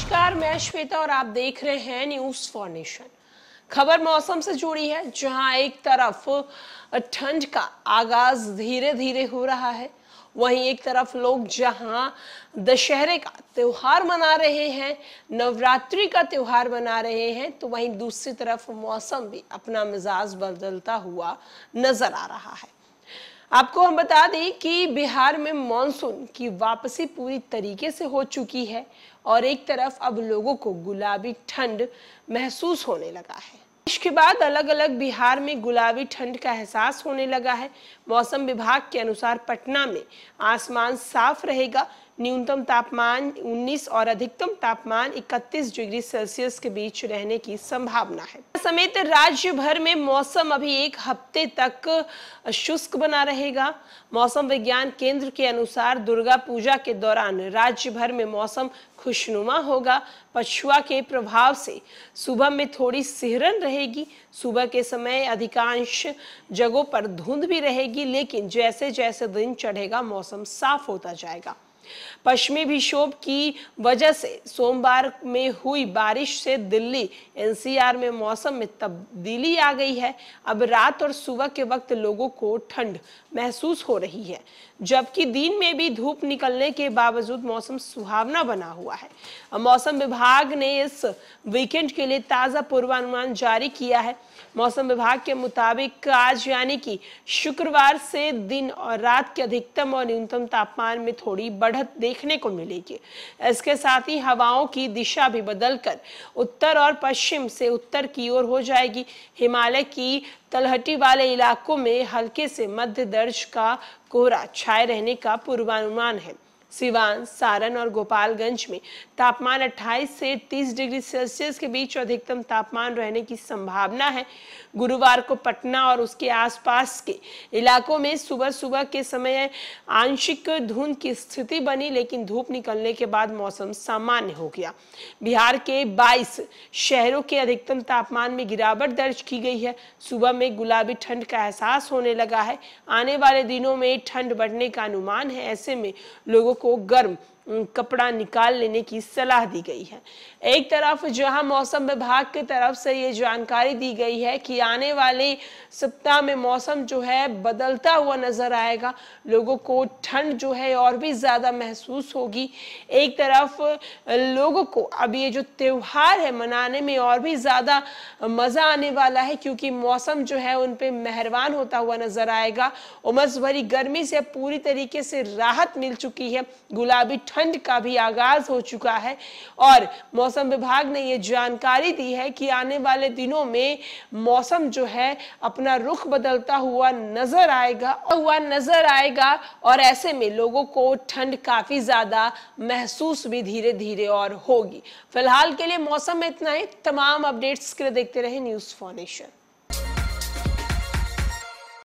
नमस्कार मैं श्वेता और आप देख रहे हैं न्यूज फॉर खबर मौसम से जुड़ी है जहां एक तरफ ठंड का आगाज धीरे धीरे हो रहा है वहीं एक तरफ लोग जहां दशहरे का त्योहार मना रहे हैं नवरात्रि का त्योहार मना रहे हैं तो वहीं दूसरी तरफ मौसम भी अपना मिजाज बदलता हुआ नजर आ रहा है आपको हम बता दें कि बिहार में मानसून की वापसी पूरी तरीके से हो चुकी है और एक तरफ अब लोगों को गुलाबी ठंड महसूस होने लगा है इसके बाद अलग अलग बिहार में गुलाबी ठंड का एहसास होने लगा है मौसम विभाग के अनुसार पटना में आसमान साफ रहेगा न्यूनतम तापमान 19 और अधिकतम तापमान 31 डिग्री सेल्सियस के बीच रहने की संभावना है समेत राज्य भर में मौसम अभी एक हफ्ते तक शुष्क बना रहेगा मौसम विज्ञान केंद्र के अनुसार दुर्गा पूजा के दौरान राज्य भर में मौसम खुशनुमा होगा पछुआ के प्रभाव से सुबह में थोड़ी सिहरन रहेगी सुबह के समय अधिकांश जगहों पर धुंध भी रहेगी लेकिन जैसे जैसे दिन चढ़ेगा मौसम साफ होता जाएगा पश्चिमी विक्षोभ की वजह से सोमवार में हुई बारिश से दिल्ली एनसीआर में मौसम में तब्दीली आ गई है अब रात और सुबह के वक्त लोगों को ठंड महसूस हो रही है जबकि दिन में भी धूप निकलने के बावजूद मौसम सुहावना बना हुआ है मौसम विभाग ने इस वीकेंड के लिए ताजा पूर्वानुमान जारी किया है मौसम विभाग के मुताबिक आज यानी कि शुक्रवार से दिन और रात के अधिकतम और न्यूनतम तापमान में थोड़ी बढ़त बढ़त देखने को मिलेगी इसके साथ ही हवाओं की दिशा भी बदलकर उत्तर और पश्चिम से उत्तर की ओर हो जाएगी हिमालय की तलहटी वाले इलाकों में हल्के से मध्य दर्ज का कोहरा छाए रहने का पूर्वानुमान है सिवान सारण और गोपालगंज में तापमान 28 से 30 डिग्री सेल्सियस के बीच अधिकतम तापमान रहने की संभावना है गुरुवार को पटना और उसके आसपास के इलाकों में सुबह सुबह के समय आंशिक धुंध की स्थिति बनी लेकिन धूप निकलने के बाद मौसम सामान्य हो गया बिहार के 22 शहरों के अधिकतम तापमान में गिरावट दर्ज की गई है सुबह में गुलाबी ठंड का एहसास होने लगा है आने वाले दिनों में ठंड बढ़ने का अनुमान है ऐसे में लोगों को गर्म कपड़ा निकाल लेने की सलाह दी गई है एक तरफ जहां मौसम विभाग की तरफ से ये जानकारी दी गई है कि आने वाले सप्ताह में मौसम जो है बदलता हुआ नजर आएगा लोगों को ठंड जो है और भी ज्यादा महसूस होगी एक तरफ लोगों को अब ये जो त्योहार है मनाने में और भी ज्यादा मजा आने वाला है क्योंकि मौसम जो है उन पर मेहरबान होता हुआ नजर आएगा उमस भरी गर्मी से पूरी तरीके से राहत मिल चुकी है गुलाबी ठंड ठंड का भी आगाज हो चुका है और मौसम विभाग ने ये जानकारी दी है कि आने वाले दिनों में मौसम जो है अपना रुख बदलता हुआ नजर आएगा हुआ नजर आएगा और ऐसे में लोगों को ठंड काफी ज्यादा महसूस भी धीरे धीरे और होगी फिलहाल के लिए मौसम में इतना ही तमाम अपडेट्स के लिए देखते रहे न्यूज फॉर्नेशन